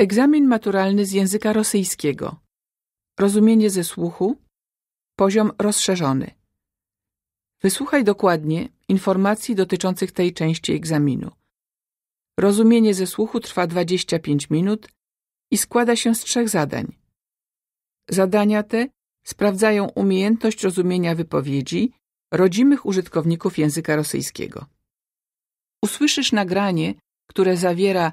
Egzamin maturalny z języka rosyjskiego. Rozumienie ze słuchu. Poziom rozszerzony. Wysłuchaj dokładnie informacji dotyczących tej części egzaminu. Rozumienie ze słuchu trwa 25 minut i składa się z trzech zadań. Zadania te sprawdzają umiejętność rozumienia wypowiedzi rodzimych użytkowników języka rosyjskiego. Usłyszysz nagranie, które zawiera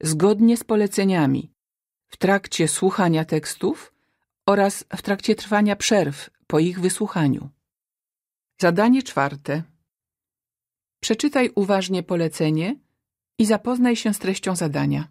zgodnie z poleceniami w trakcie słuchania tekstów oraz w trakcie trwania przerw po ich wysłuchaniu. Zadanie czwarte. Przeczytaj uważnie polecenie i zapoznaj się z treścią zadania.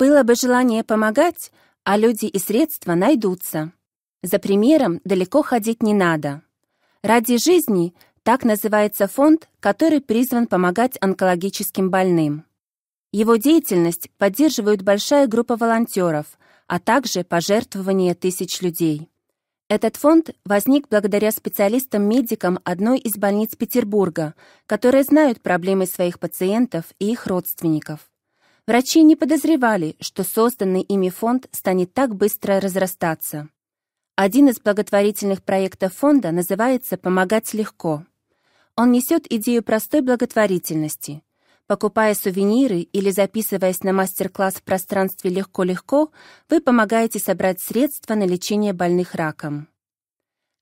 Было бы желание помогать, а люди и средства найдутся. За примером далеко ходить не надо. «Ради жизни» — так называется фонд, который призван помогать онкологическим больным. Его деятельность поддерживают большая группа волонтеров, а также пожертвования тысяч людей. Этот фонд возник благодаря специалистам-медикам одной из больниц Петербурга, которые знают проблемы своих пациентов и их родственников. Врачи не подозревали, что созданный ими фонд станет так быстро разрастаться. Один из благотворительных проектов фонда называется «Помогать легко». Он несет идею простой благотворительности. Покупая сувениры или записываясь на мастер-класс в пространстве «Легко-легко», вы помогаете собрать средства на лечение больных раком.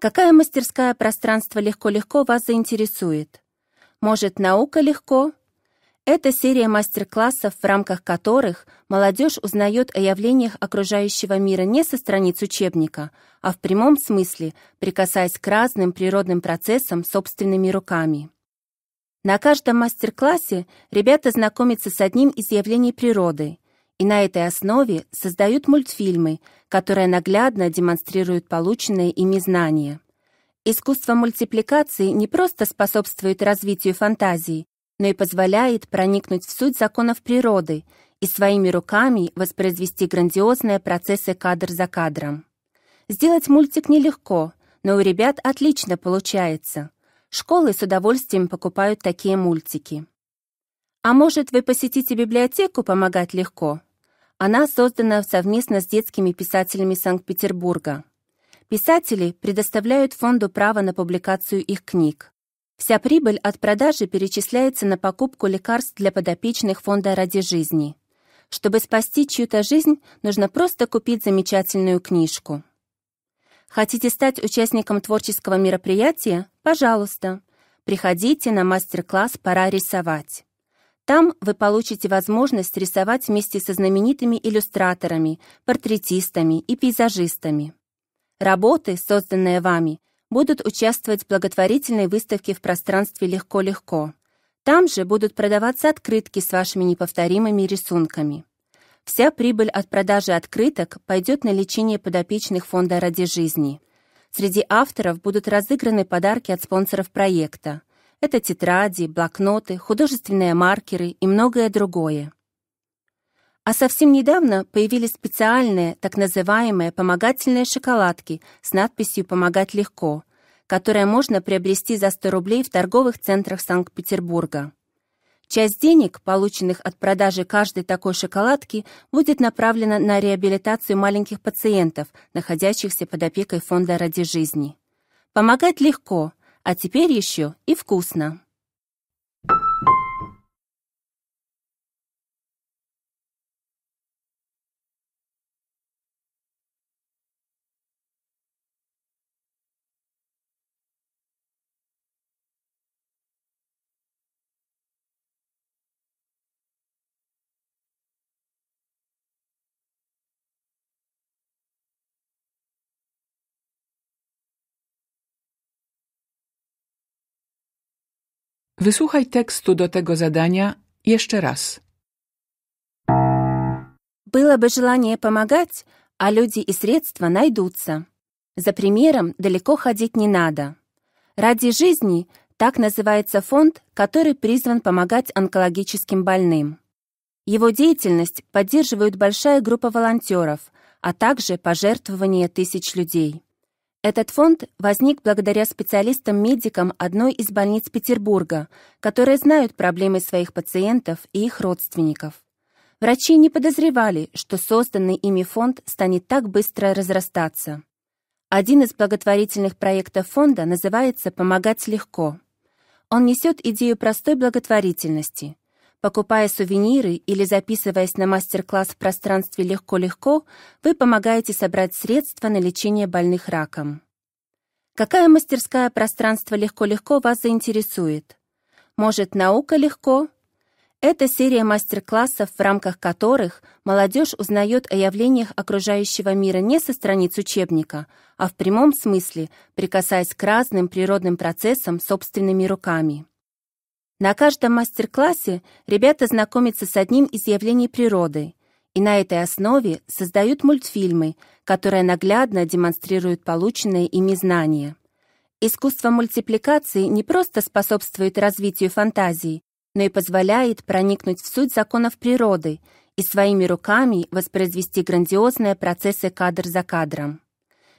Какая мастерская пространство «Легко-легко» вас заинтересует? Может, наука легко, это серия мастер-классов, в рамках которых молодежь узнает о явлениях окружающего мира не со страниц учебника, а в прямом смысле, прикасаясь к разным природным процессам собственными руками. На каждом мастер-классе ребята знакомятся с одним из явлений природы и на этой основе создают мультфильмы, которые наглядно демонстрируют полученные ими знания. Искусство мультипликации не просто способствует развитию фантазии, но и позволяет проникнуть в суть законов природы и своими руками воспроизвести грандиозные процессы кадр за кадром. Сделать мультик нелегко, но у ребят отлично получается. Школы с удовольствием покупают такие мультики. А может, вы посетите библиотеку «Помогать легко»? Она создана совместно с детскими писателями Санкт-Петербурга. Писатели предоставляют фонду право на публикацию их книг. Вся прибыль от продажи перечисляется на покупку лекарств для подопечных фонда «Ради жизни». Чтобы спасти чью-то жизнь, нужно просто купить замечательную книжку. Хотите стать участником творческого мероприятия? Пожалуйста. Приходите на мастер-класс «Пора рисовать». Там вы получите возможность рисовать вместе со знаменитыми иллюстраторами, портретистами и пейзажистами. Работы, созданные вами, будут участвовать в благотворительной выставке в пространстве «Легко-легко». Там же будут продаваться открытки с вашими неповторимыми рисунками. Вся прибыль от продажи открыток пойдет на лечение подопечных фонда «Ради жизни». Среди авторов будут разыграны подарки от спонсоров проекта. Это тетради, блокноты, художественные маркеры и многое другое. А совсем недавно появились специальные, так называемые, помогательные шоколадки с надписью «Помогать легко», которые можно приобрести за 100 рублей в торговых центрах Санкт-Петербурга. Часть денег, полученных от продажи каждой такой шоколадки, будет направлена на реабилитацию маленьких пациентов, находящихся под опекой Фонда ради жизни. Помогать легко, а теперь еще и вкусно. Wysłuchaj tekstu do tego zadania jeszcze raz. Было бы желание помогать, а люди и средства найдутся. За примером далеко ходить не надо. «Ради жизни» — так называется фонд, который призван помогать онкологическим больным. Его деятельность поддерживают большая группа волонтеров, а также пожертвования тысяч людей. Этот фонд возник благодаря специалистам-медикам одной из больниц Петербурга, которые знают проблемы своих пациентов и их родственников. Врачи не подозревали, что созданный ими фонд станет так быстро разрастаться. Один из благотворительных проектов фонда называется «Помогать легко». Он несет идею простой благотворительности – Покупая сувениры или записываясь на мастер-класс в пространстве «Легко-легко», вы помогаете собрать средства на лечение больных раком. Какая мастерская пространство «Легко-легко» вас заинтересует? Может, «Наука легко»? Это серия мастер-классов, в рамках которых молодежь узнает о явлениях окружающего мира не со страниц учебника, а в прямом смысле, прикасаясь к разным природным процессам собственными руками. На каждом мастер-классе ребята знакомятся с одним из явлений природы и на этой основе создают мультфильмы, которые наглядно демонстрируют полученные ими знания. Искусство мультипликации не просто способствует развитию фантазии, но и позволяет проникнуть в суть законов природы и своими руками воспроизвести грандиозные процессы кадр за кадром.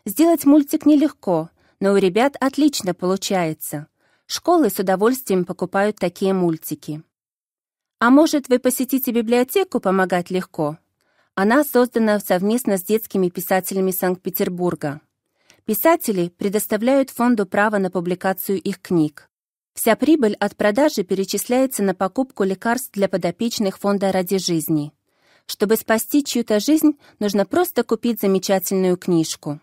Сделать мультик нелегко, но у ребят отлично получается – Школы с удовольствием покупают такие мультики. А может, вы посетите библиотеку «Помогать легко»? Она создана совместно с детскими писателями Санкт-Петербурга. Писатели предоставляют фонду право на публикацию их книг. Вся прибыль от продажи перечисляется на покупку лекарств для подопечных фонда «Ради жизни». Чтобы спасти чью-то жизнь, нужно просто купить замечательную книжку.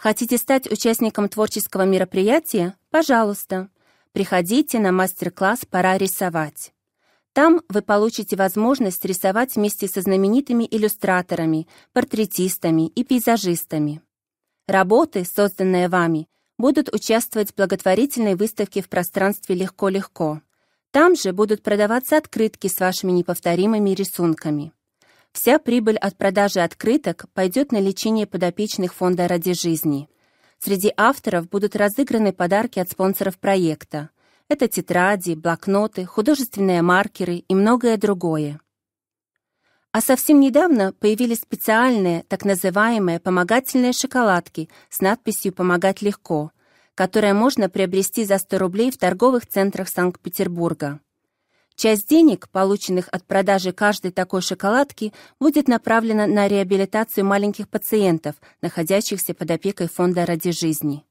Хотите стать участником творческого мероприятия? Пожалуйста. Приходите на мастер-класс «Пора рисовать». Там вы получите возможность рисовать вместе со знаменитыми иллюстраторами, портретистами и пейзажистами. Работы, созданные вами, будут участвовать в благотворительной выставке в пространстве «Легко-легко». Там же будут продаваться открытки с вашими неповторимыми рисунками. Вся прибыль от продажи открыток пойдет на лечение подопечных фонда «Ради жизни». Среди авторов будут разыграны подарки от спонсоров проекта. Это тетради, блокноты, художественные маркеры и многое другое. А совсем недавно появились специальные, так называемые, помогательные шоколадки с надписью «Помогать легко», которые можно приобрести за 100 рублей в торговых центрах Санкт-Петербурга. Часть денег, полученных от продажи каждой такой шоколадки, будет направлена на реабилитацию маленьких пациентов, находящихся под опекой фонда ради жизни.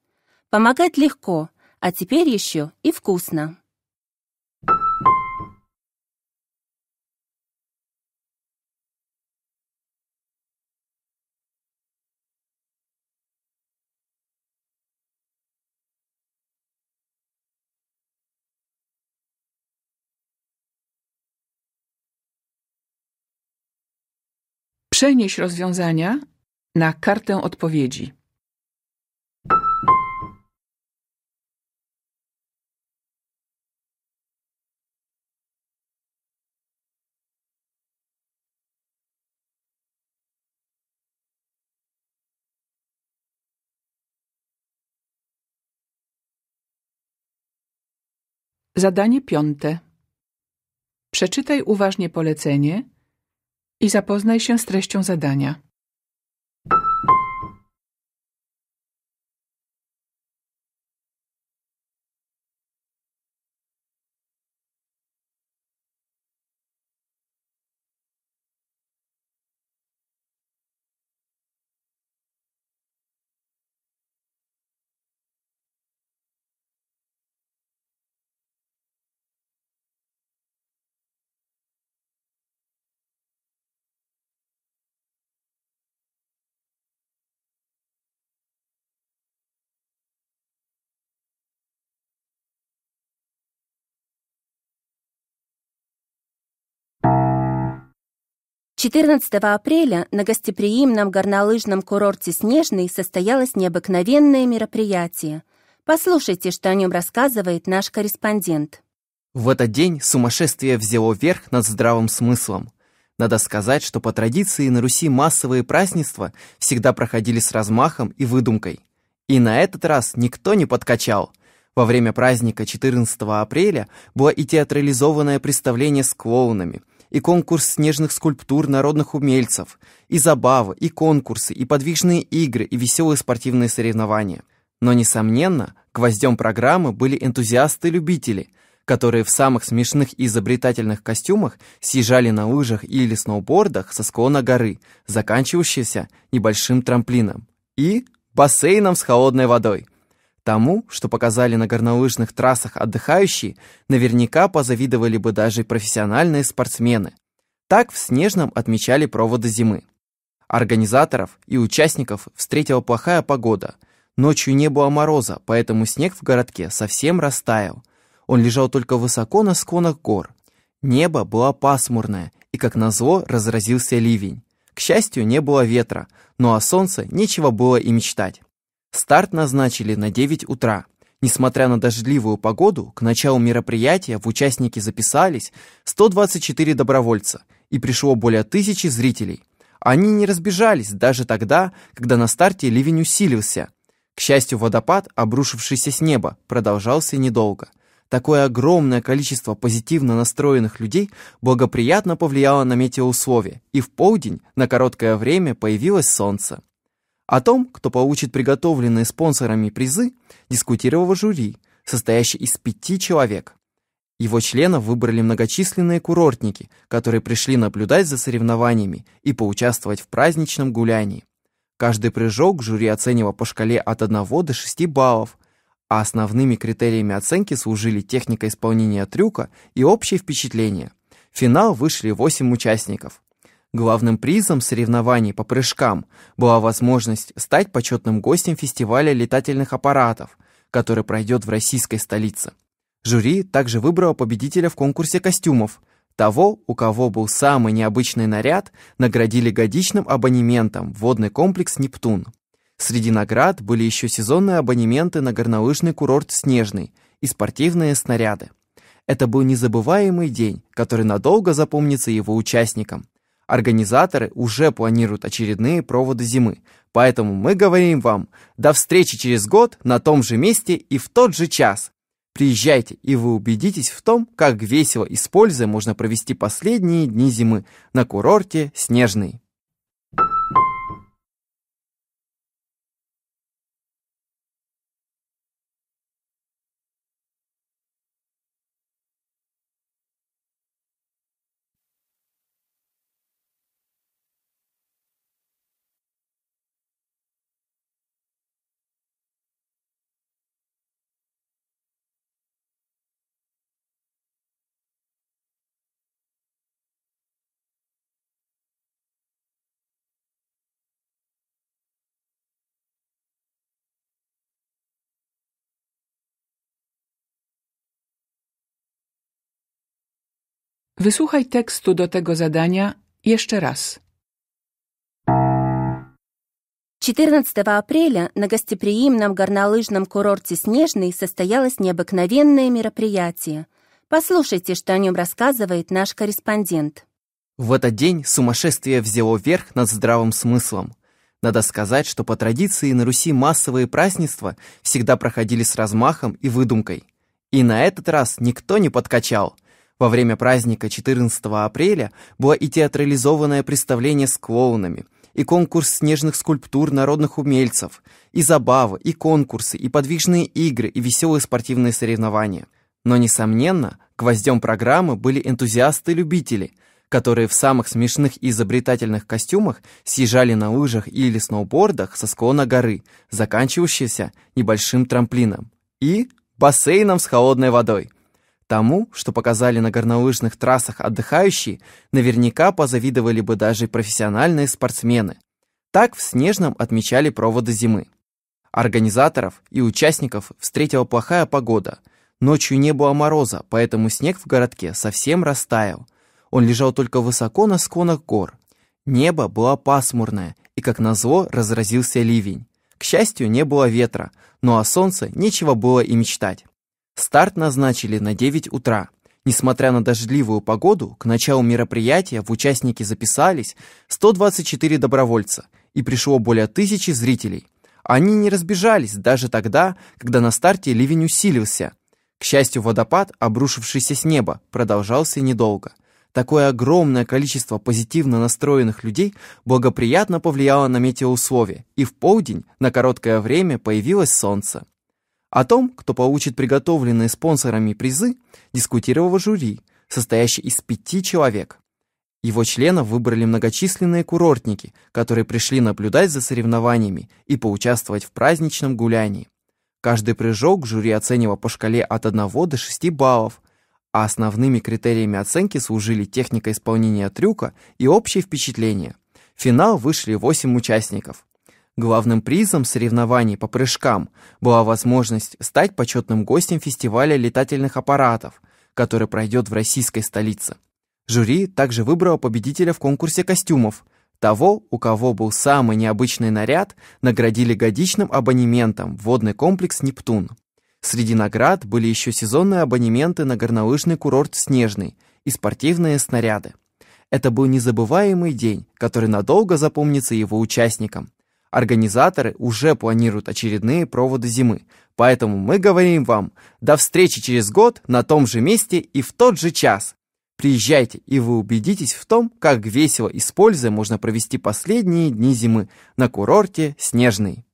Помогать легко, а теперь еще и вкусно. Przenieś rozwiązania na kartę odpowiedzi. Zadanie piąte. Przeczytaj uważnie polecenie i zapoznaj się z treścią zadania. 14 апреля на гостеприимном горнолыжном курорте «Снежный» состоялось необыкновенное мероприятие. Послушайте, что о нем рассказывает наш корреспондент. В этот день сумасшествие взяло верх над здравым смыслом. Надо сказать, что по традиции на Руси массовые празднества всегда проходили с размахом и выдумкой. И на этот раз никто не подкачал. Во время праздника 14 апреля было и театрализованное представление с клоунами – и конкурс снежных скульптур народных умельцев, и забавы, и конкурсы, и подвижные игры, и веселые спортивные соревнования. Но, несомненно, гвоздем программы были энтузиасты-любители, которые в самых смешных и изобретательных костюмах съезжали на лыжах или сноубордах со склона горы, заканчивающейся небольшим трамплином и бассейном с холодной водой – Тому, что показали на горнолыжных трассах отдыхающие, наверняка позавидовали бы даже профессиональные спортсмены. Так в Снежном отмечали проводы зимы. Организаторов и участников встретила плохая погода. Ночью не было мороза, поэтому снег в городке совсем растаял. Он лежал только высоко на склонах гор. Небо было пасмурное, и, как назло, разразился ливень. К счастью, не было ветра, но ну о а солнце нечего было и мечтать. Старт назначили на 9 утра. Несмотря на дождливую погоду, к началу мероприятия в участники записались 124 добровольца, и пришло более тысячи зрителей. Они не разбежались даже тогда, когда на старте ливень усилился. К счастью, водопад, обрушившийся с неба, продолжался недолго. Такое огромное количество позитивно настроенных людей благоприятно повлияло на метеоусловия, и в полдень на короткое время появилось солнце. О том, кто получит приготовленные спонсорами призы, дискутировало жюри, состоящее из пяти человек. Его членов выбрали многочисленные курортники, которые пришли наблюдать за соревнованиями и поучаствовать в праздничном гулянии. Каждый прыжок жюри оценивал по шкале от 1 до 6 баллов, а основными критериями оценки служили техника исполнения трюка и общее впечатление. В финал вышли 8 участников. Главным призом соревнований по прыжкам была возможность стать почетным гостем фестиваля летательных аппаратов, который пройдет в российской столице. Жюри также выбрало победителя в конкурсе костюмов. Того, у кого был самый необычный наряд, наградили годичным абонементом в водный комплекс «Нептун». Среди наград были еще сезонные абонементы на горнолыжный курорт «Снежный» и спортивные снаряды. Это был незабываемый день, который надолго запомнится его участникам. Организаторы уже планируют очередные проводы зимы, поэтому мы говорим вам до встречи через год на том же месте и в тот же час. Приезжайте, и вы убедитесь в том, как весело и с пользой можно провести последние дни зимы на курорте «Снежный». Wysłuchaj tekstu do tego zadania jeszcze raz. 14 апреля на гостеприимном горнолыжном курорте «Снежный» состоялось необыкновенное мероприятие. Послушайте, что о нем рассказывает наш корреспондент. В этот день сумасшествие взяло верх над здравым смыслом. Надо сказать, что по традиции на Руси массовые празднества всегда проходили с размахом и выдумкой. И на этот раз никто не подкачал – во время праздника 14 апреля было и театрализованное представление с клоунами, и конкурс снежных скульптур народных умельцев, и забавы, и конкурсы, и подвижные игры, и веселые спортивные соревнования. Но, несомненно, гвоздем программы были энтузиасты-любители, которые в самых смешных и изобретательных костюмах съезжали на лыжах или сноубордах со склона горы, заканчивающейся небольшим трамплином, и бассейном с холодной водой – Тому, что показали на горнолыжных трассах отдыхающие, наверняка позавидовали бы даже профессиональные спортсмены. Так в Снежном отмечали проводы зимы. Организаторов и участников встретила плохая погода. Ночью не было мороза, поэтому снег в городке совсем растаял. Он лежал только высоко на склонах гор. Небо было пасмурное, и, как назло, разразился ливень. К счастью, не было ветра, но ну о а солнце нечего было и мечтать. Старт назначили на 9 утра. Несмотря на дождливую погоду, к началу мероприятия в участники записались 124 добровольца, и пришло более тысячи зрителей. Они не разбежались даже тогда, когда на старте ливень усилился. К счастью, водопад, обрушившийся с неба, продолжался недолго. Такое огромное количество позитивно настроенных людей благоприятно повлияло на метеоусловия, и в полдень на короткое время появилось солнце. О том, кто получит приготовленные спонсорами призы, дискутировало жюри, состоящее из пяти человек. Его членов выбрали многочисленные курортники, которые пришли наблюдать за соревнованиями и поучаствовать в праздничном гулянии. Каждый прыжок жюри оценивало по шкале от 1 до 6 баллов, а основными критериями оценки служили техника исполнения трюка и общее впечатление. В финал вышли 8 участников. Главным призом соревнований по прыжкам была возможность стать почетным гостем фестиваля летательных аппаратов, который пройдет в российской столице. Жюри также выбрало победителя в конкурсе костюмов. Того, у кого был самый необычный наряд, наградили годичным абонементом в водный комплекс «Нептун». Среди наград были еще сезонные абонементы на горнолыжный курорт «Снежный» и спортивные снаряды. Это был незабываемый день, который надолго запомнится его участникам. Организаторы уже планируют очередные проводы зимы, поэтому мы говорим вам до встречи через год на том же месте и в тот же час. Приезжайте, и вы убедитесь в том, как весело и с пользой можно провести последние дни зимы на курорте «Снежный».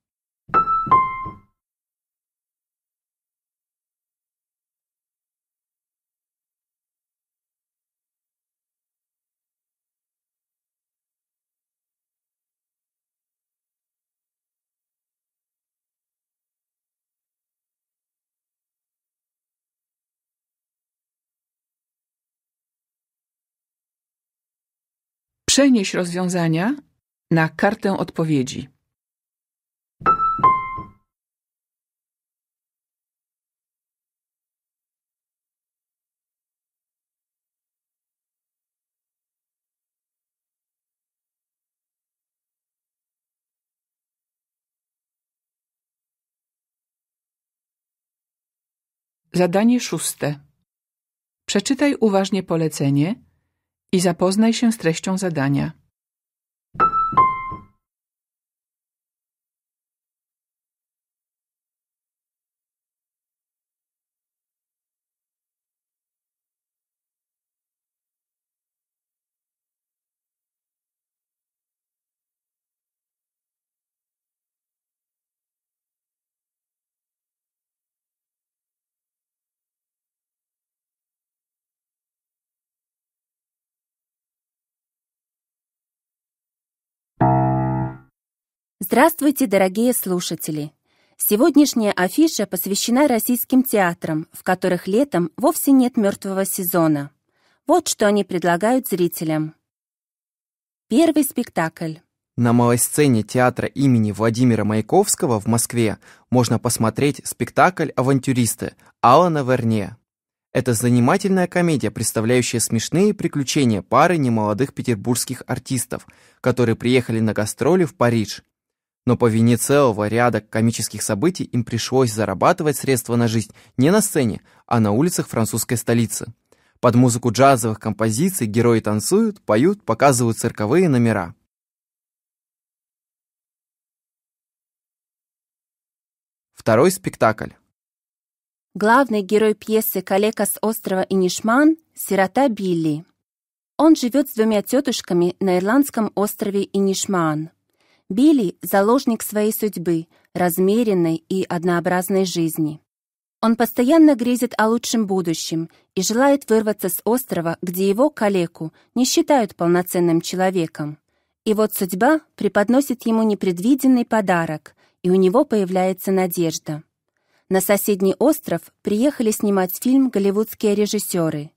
Przenieś rozwiązania na kartę odpowiedzi. Zadanie szóste. Przeczytaj uważnie polecenie i zapoznaj się z treścią zadania. Здравствуйте, дорогие слушатели! Сегодняшняя афиша посвящена российским театрам, в которых летом вовсе нет мертвого сезона. Вот что они предлагают зрителям. Первый спектакль. На малой сцене театра имени Владимира Маяковского в Москве можно посмотреть спектакль «Авантюристы» Алана Верне. Это занимательная комедия, представляющая смешные приключения пары немолодых петербургских артистов, которые приехали на гастроли в Париж но по вине целого ряда комических событий им пришлось зарабатывать средства на жизнь не на сцене, а на улицах французской столицы. Под музыку джазовых композиций герои танцуют, поют, показывают цирковые номера. Второй спектакль. Главный герой пьесы «Калека с острова Инишман» — сирота Билли. Он живет с двумя тетушками на ирландском острове Инишман. Билли — заложник своей судьбы, размеренной и однообразной жизни. Он постоянно грезит о лучшем будущем и желает вырваться с острова, где его, калеку, не считают полноценным человеком. И вот судьба преподносит ему непредвиденный подарок, и у него появляется надежда. На соседний остров приехали снимать фильм голливудские режиссеры.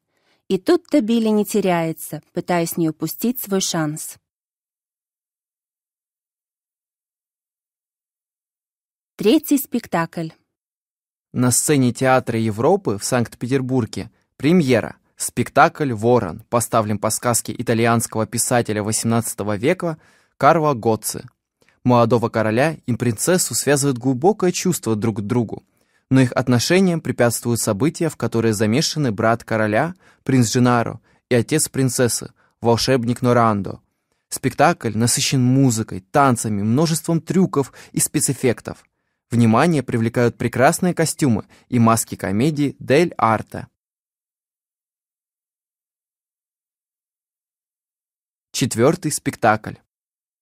И тут-то Билли не теряется, пытаясь не упустить свой шанс. Третий спектакль. На сцене Театра Европы в Санкт-Петербурге премьера спектакль «Ворон», поставлен по сказке итальянского писателя XVIII века Карла Гоцци. Молодого короля и принцессу связывает глубокое чувство друг к другу, но их отношениям препятствуют события, в которые замешаны брат короля, принц Дженаро, и отец принцессы, волшебник Норандо. Спектакль насыщен музыкой, танцами, множеством трюков и спецэффектов – Внимание привлекают прекрасные костюмы и маски комедии «Дель Арте». Четвертый спектакль.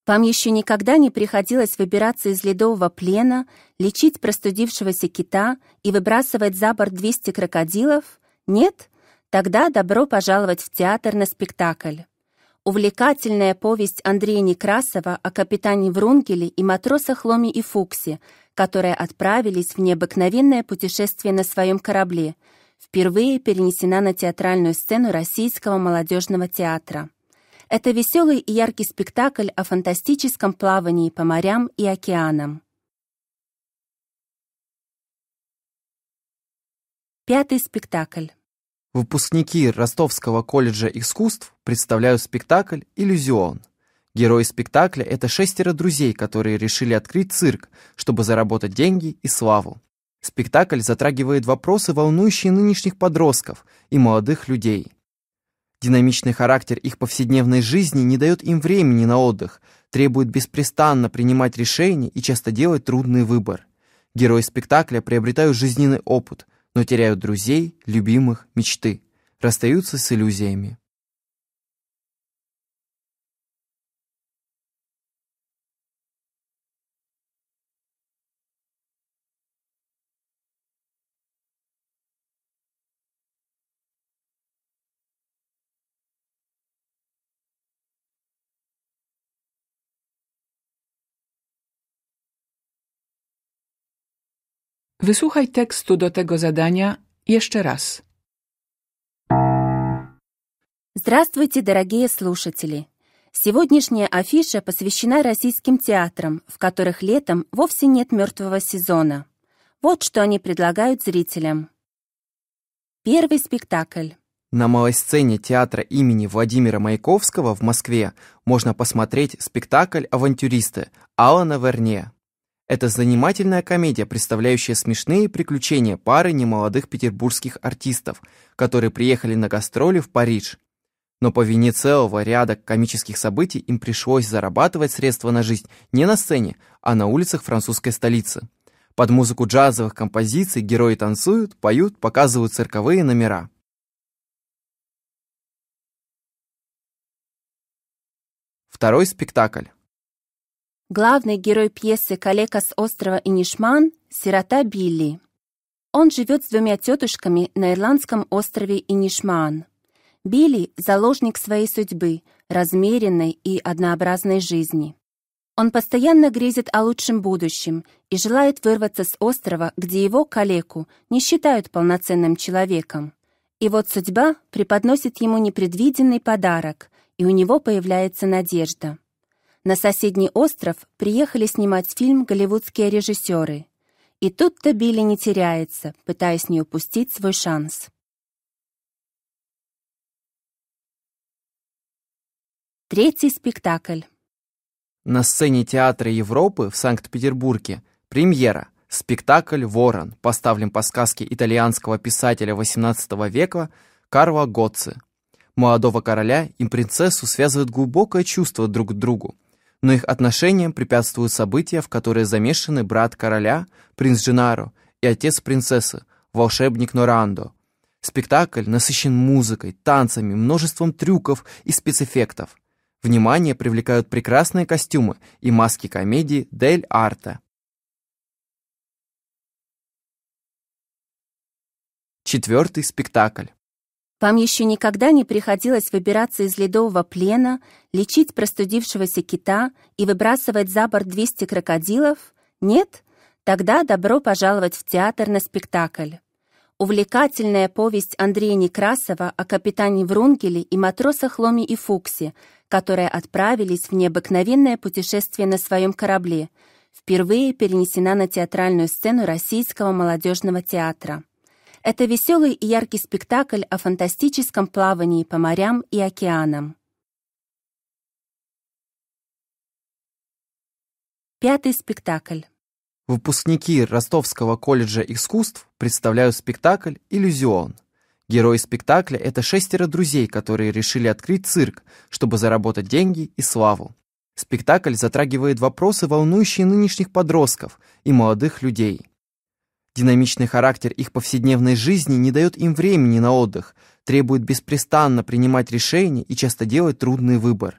Вам еще никогда не приходилось выбираться из ледового плена, лечить простудившегося кита и выбрасывать за борт 200 крокодилов? Нет? Тогда добро пожаловать в театр на спектакль. Увлекательная повесть Андрея Некрасова о капитане Врунгеле и матросах Ломе и Фуксе, которые отправились в необыкновенное путешествие на своем корабле, впервые перенесена на театральную сцену Российского молодежного театра. Это веселый и яркий спектакль о фантастическом плавании по морям и океанам. Пятый спектакль. Выпускники Ростовского колледжа искусств представляют спектакль «Иллюзион». Герои спектакля – это шестеро друзей, которые решили открыть цирк, чтобы заработать деньги и славу. Спектакль затрагивает вопросы, волнующие нынешних подростков и молодых людей. Динамичный характер их повседневной жизни не дает им времени на отдых, требует беспрестанно принимать решения и часто делать трудный выбор. Герои спектакля приобретают жизненный опыт, но теряют друзей, любимых, мечты, расстаются с иллюзиями. Wysłuchaj tekstu do tego zadania jeszcze raz. Здравствуйте, дорогие слушатели! Сегодняшняя афиша посвящена российским театрам, в которых летом вовсе нет мертвого сезона. Вот что они предлагают зрителям. Первый спектакль. На малой сцене театра имени Владимира Маяковского в Москве можно посмотреть спектакль «Авантюристы» Алана Верне. Это занимательная комедия, представляющая смешные приключения пары немолодых петербургских артистов, которые приехали на гастроли в Париж. Но по вине целого ряда комических событий им пришлось зарабатывать средства на жизнь не на сцене, а на улицах французской столицы. Под музыку джазовых композиций герои танцуют, поют, показывают цирковые номера. Второй спектакль. Главный герой пьесы «Калека с острова Инишман» — сирота Билли. Он живет с двумя тетушками на ирландском острове Инишман. Билли — заложник своей судьбы, размеренной и однообразной жизни. Он постоянно грезит о лучшем будущем и желает вырваться с острова, где его, калеку, не считают полноценным человеком. И вот судьба преподносит ему непредвиденный подарок, и у него появляется надежда. На соседний остров приехали снимать фильм голливудские режиссеры. И тут-то Билли не теряется, пытаясь не упустить свой шанс. Третий спектакль. На сцене Театра Европы в Санкт-Петербурге премьера спектакль «Ворон», поставлен по сказке итальянского писателя XVIII века Карла Гоцци. Молодого короля и принцессу связывают глубокое чувство друг к другу, но их отношениям препятствуют события, в которые замешаны брат короля, принц Дженаро, и отец принцессы, волшебник Норандо. Спектакль насыщен музыкой, танцами, множеством трюков и спецэффектов. Внимание привлекают прекрасные костюмы и маски комедии «Дель Арте». Четвертый спектакль. Вам еще никогда не приходилось выбираться из ледового плена, лечить простудившегося кита и выбрасывать за борт 200 крокодилов? Нет? Тогда добро пожаловать в театр на спектакль. Увлекательная повесть Андрея Некрасова о капитане Врунгеле и матросах Ломе и Фуксе, которые отправились в необыкновенное путешествие на своем корабле, впервые перенесена на театральную сцену Российского молодежного театра. Это веселый и яркий спектакль о фантастическом плавании по морям и океанам. Пятый спектакль. Выпускники Ростовского колледжа искусств представляют спектакль «Иллюзион». Герои спектакля — это шестеро друзей, которые решили открыть цирк, чтобы заработать деньги и славу. Спектакль затрагивает вопросы, волнующие нынешних подростков и молодых людей — Динамичный характер их повседневной жизни не дает им времени на отдых, требует беспрестанно принимать решения и часто делать трудный выбор.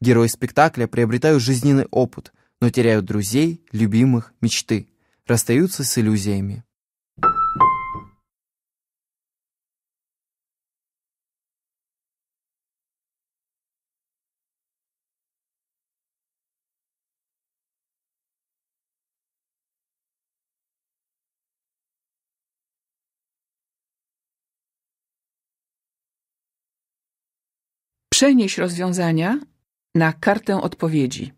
Герои спектакля приобретают жизненный опыт, но теряют друзей, любимых, мечты, расстаются с иллюзиями. Przenieś rozwiązania na kartę odpowiedzi.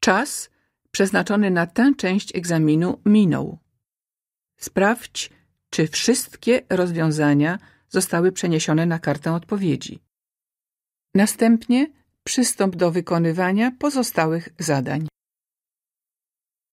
Czas przeznaczony na tę część egzaminu minął. Sprawdź, czy wszystkie rozwiązania zostały przeniesione na kartę odpowiedzi. Następnie przystąp do wykonywania pozostałych zadań.